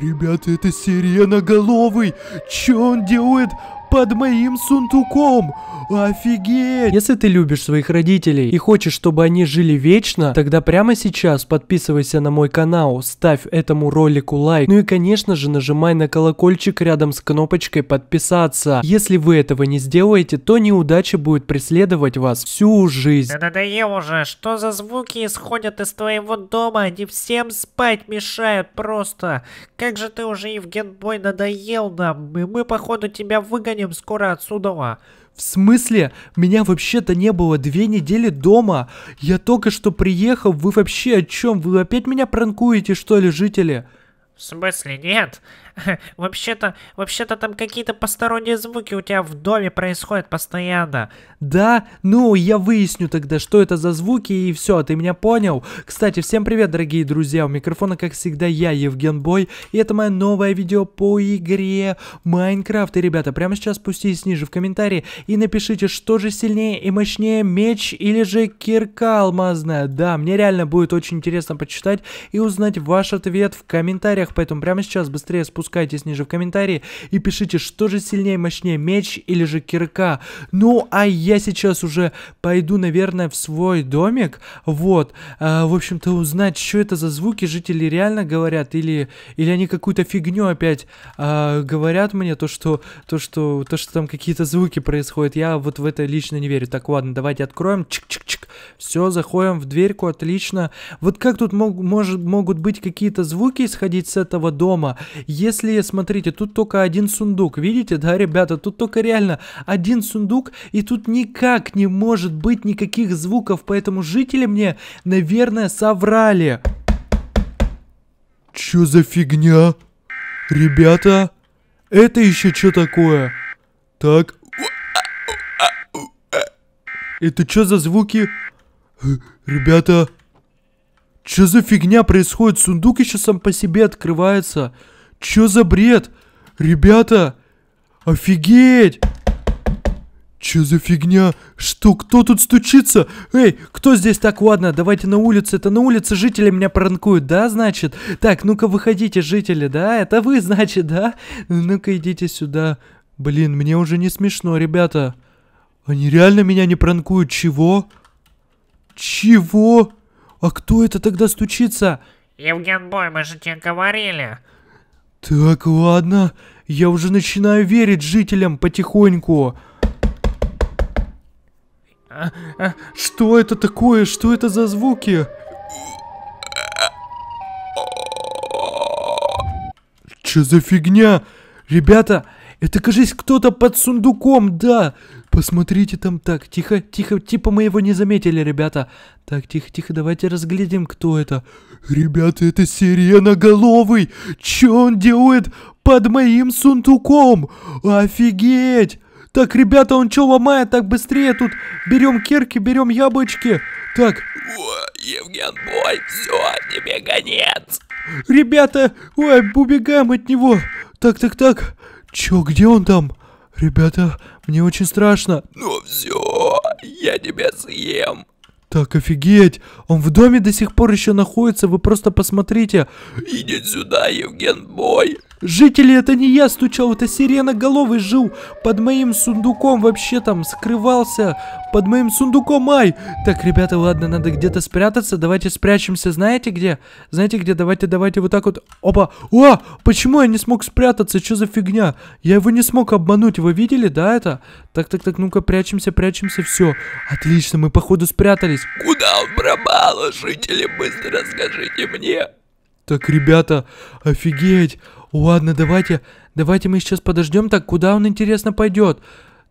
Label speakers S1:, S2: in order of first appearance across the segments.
S1: Ребята, это сиреноголовый! Чё он делает? под моим сундуком. Офигеть! Если ты любишь своих родителей и хочешь, чтобы они жили вечно, тогда прямо сейчас подписывайся на мой канал, ставь этому ролику лайк, ну и конечно же нажимай на колокольчик рядом с кнопочкой подписаться. Если вы этого не сделаете, то неудача будет преследовать вас всю жизнь. Да надоел уже, что за звуки исходят из твоего дома, они всем спать мешают просто. Как же ты уже, Евгенбой, надоел нам, и мы походу тебя выгоним движением скоро отсюда. В смысле? Меня вообще-то не было две недели дома. Я только что приехал. Вы вообще о чем? Вы опять меня пранкуете, что ли, жители? В смысле, нет? Вообще-то, вообще-то там какие-то посторонние звуки у тебя в доме происходят постоянно. Да? Ну, я выясню тогда, что это за звуки, и все, ты меня понял? Кстати, всем привет, дорогие друзья, у микрофона, как всегда, я, Евген Бой, и это мое новое видео по игре Майнкрафт. И, ребята, прямо сейчас спуститесь ниже в комментарии и напишите, что же сильнее и мощнее, меч или же кирка алмазная. Да, мне реально будет очень интересно почитать и узнать ваш ответ в комментариях, поэтому прямо сейчас быстрее спускайтесь опускайтесь ниже в комментарии и пишите, что же сильнее, мощнее, меч или же кирка. Ну, а я сейчас уже пойду, наверное, в свой домик, вот, а, в общем-то, узнать, что это за звуки жители реально говорят, или, или они какую-то фигню опять а, говорят мне, то, что, то, что, то, что там какие-то звуки происходят, я вот в это лично не верю. Так, ладно, давайте откроем, чик-чик-чик. Все, заходим в дверьку, отлично. Вот как тут мог, может, могут быть какие-то звуки исходить с этого дома? Если, смотрите, тут только один сундук, видите, да, ребята? Тут только реально один сундук, и тут никак не может быть никаких звуков, поэтому жители мне, наверное, соврали. Чё за фигня? Ребята, это еще что такое? Так. Это что за звуки? Ребята, что за фигня происходит? Сундук еще сам по себе открывается. Что за бред? Ребята, офигеть! Че за фигня? Что, кто тут стучится? Эй, кто здесь так? Ладно, давайте на улице, Это на улице жители меня пранкуют, да, значит? Так, ну-ка выходите, жители, да? Это вы, значит, да? Ну-ка идите сюда. Блин, мне уже не смешно, ребята. Они реально меня не пранкуют, чего? Чего? А кто это тогда стучится? Евген Бой, мы же тебе говорили. Так, ладно. Я уже начинаю верить жителям потихоньку. А, а, что это такое? Что это за звуки? Че за фигня? Ребята, это, кажись, кто-то под сундуком, да. Посмотрите там так, тихо, тихо, типа мы его не заметили, ребята. Так, тихо, тихо, давайте разглядим, кто это. Ребята, это сиреноголовый! Чё он делает под моим сундуком? Офигеть! Так, ребята, он чё ломает? Так, быстрее тут. Берем кирки, берем яблочки. Так. О,
S2: Евген, бой, все, тебе
S1: конец. Ребята, ой, убегаем от него. Так, так, так. Чё, где он там? Ребята, мне очень страшно.
S2: Ну все, я тебя съем.
S1: Так офигеть! Он в доме до сих пор еще находится, вы просто посмотрите.
S2: Иди сюда, Евген
S1: Бой. Жители, это не я стучал, это сирена головы жил. Под моим сундуком вообще там скрывался. Под моим сундуком, ай! Так, ребята, ладно, надо где-то спрятаться. Давайте спрячемся, знаете где? Знаете где? Давайте, давайте вот так вот. Опа! О! Почему я не смог спрятаться? Что за фигня? Я его не смог обмануть. Вы видели, да, это? Так, так, так, ну-ка, прячемся, прячемся, все. Отлично, мы походу спрятались.
S2: Куда он пропал? Жители, быстро скажите мне.
S1: Так, ребята, офигеть. Ладно, давайте, давайте мы сейчас подождем. Так, куда он, интересно, пойдет?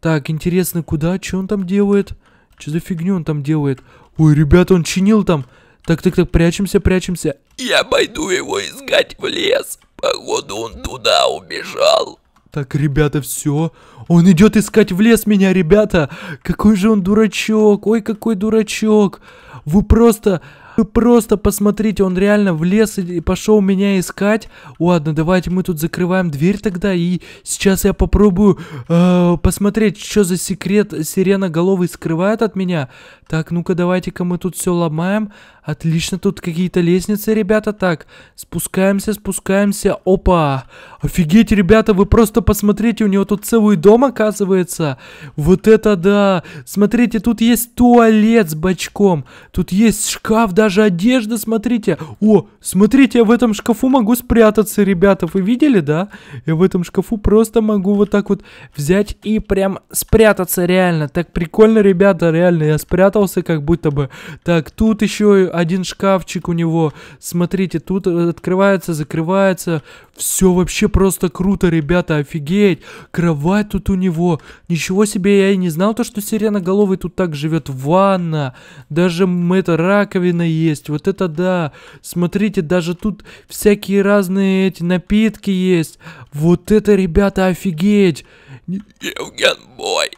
S1: Так, интересно, куда? Что он там делает? Что за фигню он там делает? Ой, ребята, он чинил там. Так, так, так, прячемся, прячемся.
S2: Я пойду его искать в лес. Походу, он туда убежал.
S1: Так, ребята, все. Он идет искать в лес меня, ребята. Какой же он дурачок. Ой, какой дурачок. Вы просто... Вы просто посмотрите, он реально влез и пошел меня искать. Ладно, давайте мы тут закрываем дверь тогда. И сейчас я попробую э, посмотреть, что за секрет сирена головы скрывает от меня. Так, ну-ка давайте-ка мы тут все ломаем. Отлично, тут какие-то лестницы, ребята. Так, спускаемся, спускаемся. Опа! Офигеть, ребята, вы просто посмотрите, у него тут целый дом оказывается. Вот это да! Смотрите, тут есть туалет с бачком. Тут есть шкаф, даже одежда, смотрите. О, смотрите, я в этом шкафу могу спрятаться, ребята. Вы видели, да? Я в этом шкафу просто могу вот так вот взять и прям спрятаться реально. Так прикольно, ребята, реально. Я спрятался спрятался, как будто бы. Так, тут еще один шкафчик у него. Смотрите, тут открывается, закрывается. Все вообще просто круто, ребята, офигеть. Кровать тут у него. Ничего себе, я и не знал то, что сиреноголовый тут так живет. Ванна. Даже это раковина есть. Вот это да. Смотрите, даже тут всякие разные эти напитки есть. Вот это, ребята, офигеть.
S2: Евген мой.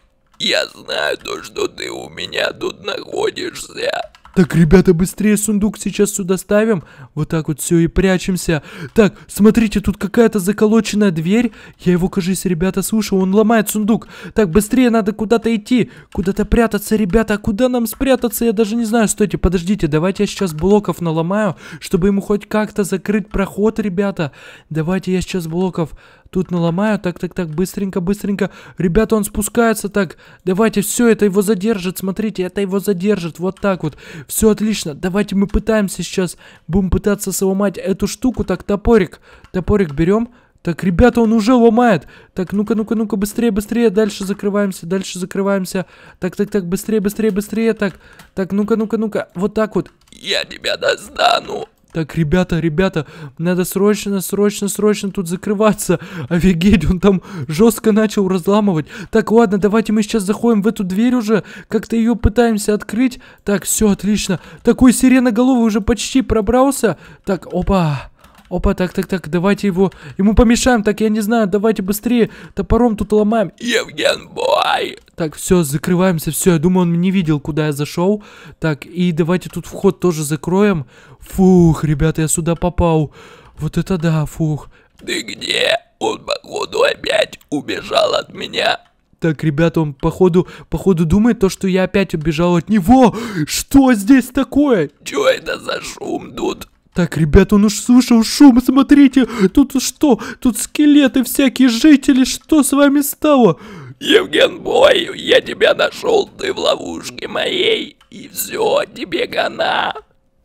S2: Я знаю то, что ты у меня тут находишься.
S1: Так, ребята, быстрее сундук сейчас сюда ставим. Вот так вот все и прячемся. Так, смотрите, тут какая-то заколоченная дверь. Я его, кажется, ребята, слушал, он ломает сундук. Так, быстрее надо куда-то идти. Куда-то прятаться, ребята. А куда нам спрятаться? Я даже не знаю. Стойте, подождите, давайте я сейчас блоков наломаю, чтобы ему хоть как-то закрыть проход, ребята. Давайте я сейчас блоков... Тут наломаю, так, так, так, быстренько, быстренько. Ребята, он спускается так. Давайте, все, это его задержит, смотрите, это его задержит, вот так вот. Все отлично, давайте мы пытаемся сейчас, будем пытаться сломать эту штуку. Так, топорик, топорик берем. Так, ребята, он уже ломает. Так, ну-ка, ну-ка, ну-ка, быстрее, быстрее. Дальше закрываемся, дальше закрываемся. Так, так, так, быстрее, быстрее, быстрее. Так, так, ну-ка, ну-ка, ну-ка. Вот так вот.
S2: Я тебя достану.
S1: Так, ребята, ребята, надо срочно, срочно, срочно тут закрываться. Офигеть, он там жестко начал разламывать. Так, ладно, давайте мы сейчас заходим в эту дверь уже. Как-то ее пытаемся открыть. Так, все, отлично. Такой сиреноголовый уже почти пробрался. Так, опа. Опа, так, так, так, давайте его... Ему помешаем, так, я не знаю, давайте быстрее. Топором тут ломаем.
S2: Евген, бой!
S1: Так, все, закрываемся, все, я думаю, он не видел, куда я зашел. Так, и давайте тут вход тоже закроем. Фух, ребята, я сюда попал. Вот это да, фух.
S2: Ты где? Он, походу, опять убежал от меня.
S1: Так, ребята, он, походу, походу думает то, что я опять убежал от него. Что здесь такое?
S2: Чё это за шум тут?
S1: Так, ребята, он ну уж слышал ну шум, смотрите, тут что? Тут скелеты всякие, жители, что с вами стало?
S2: Евген Бой, я тебя нашел, ты в ловушке моей, и все, тебе гана.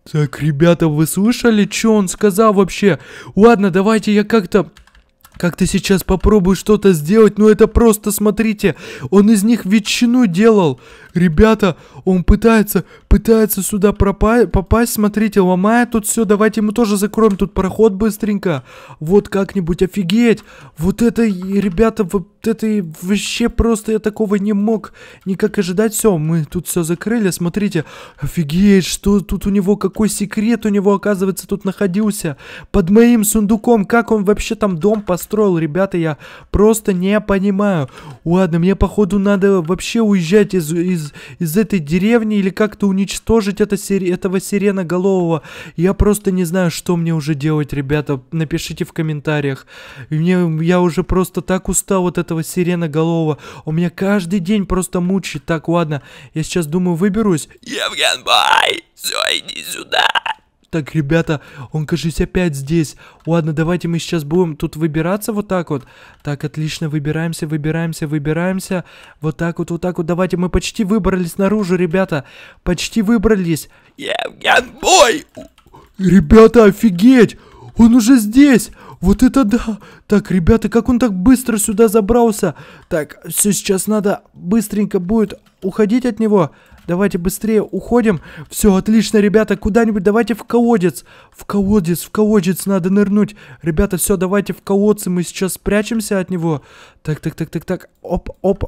S1: Так, ребята, вы слышали, что он сказал вообще? Ладно, давайте я как-то... Как-то сейчас попробую что-то сделать, но это просто, смотрите, он из них ветчину делал. Ребята, он пытается, пытается сюда пропа- попасть, смотрите, ломает тут все, давайте мы тоже закроем тут проход быстренько. Вот как-нибудь офигеть. Вот это, ребята, вот это вообще просто я такого не мог никак ожидать. Все, мы тут все закрыли, смотрите. Офигеть, что тут у него, какой секрет у него, оказывается, тут находился. Под моим сундуком, как он вообще там дом построил, ребята, я просто не понимаю. Ладно, мне походу надо вообще уезжать из, из из, этой деревни или как-то уничтожить это, сири этого сиреноголового. Я просто не знаю, что мне уже делать, ребята. Напишите в комментариях. Мне, я уже просто так устал от этого сиреноголового. У меня каждый день просто мучает. Так, ладно, я сейчас, думаю, выберусь.
S2: Евген, бай! Все, иди сюда!
S1: Так, ребята, он, кажется, опять здесь. Ладно, давайте мы сейчас будем тут выбираться вот так вот. Так, отлично, выбираемся, выбираемся, выбираемся. Вот так вот, вот так вот. Давайте, мы почти выбрались наружу, ребята. Почти выбрались. Евген, бой! Ребята, офигеть! Он уже здесь! Вот это да! Так, ребята, как он так быстро сюда забрался? Так, все, сейчас надо быстренько будет уходить от него. Давайте быстрее уходим. Все, отлично, ребята, куда-нибудь давайте в колодец. В колодец, в колодец надо нырнуть. Ребята, все, давайте в колодце, мы сейчас спрячемся от него. Так, так, так, так, так. Оп, оп,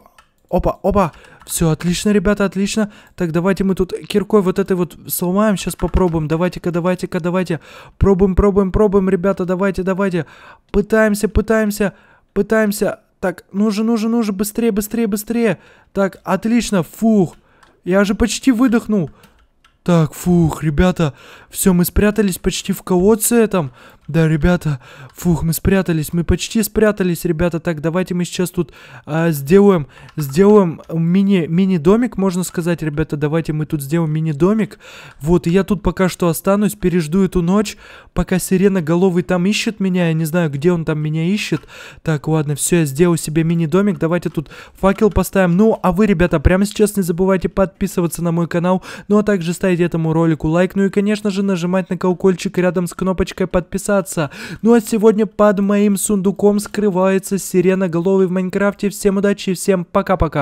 S1: Опа, опа. Все, отлично, ребята, отлично. Так, давайте мы тут киркой вот этой вот сломаем. Сейчас попробуем. Давайте-ка, давайте-ка, давайте. Пробуем, пробуем, пробуем, ребята. Давайте, давайте. Пытаемся, пытаемся, пытаемся. Так, ну же, ну, ну Быстрее, быстрее, быстрее. Так, отлично. Фух. Я же почти выдохнул. Так, фух, ребята, все, мы спрятались почти в колодце этом. Да, ребята, фух, мы спрятались, мы почти спрятались, ребята. Так, давайте мы сейчас тут а, сделаем, сделаем мини-домик, мини, мини можно сказать, ребята. Давайте мы тут сделаем мини-домик. Вот, и я тут пока что останусь, пережду эту ночь, пока сирена головый там ищет меня. Я не знаю, где он там меня ищет. Так, ладно, все, я сделал себе мини-домик. Давайте тут факел поставим. Ну, а вы, ребята, прямо сейчас не забывайте подписываться на мой канал, ну а также ставить этому ролику лайк, ну и, конечно же, нажимать на колокольчик рядом с кнопочкой подписаться попытаться. Ну а сегодня под моим сундуком скрывается сиреноголовый в Майнкрафте. Всем удачи, всем пока-пока.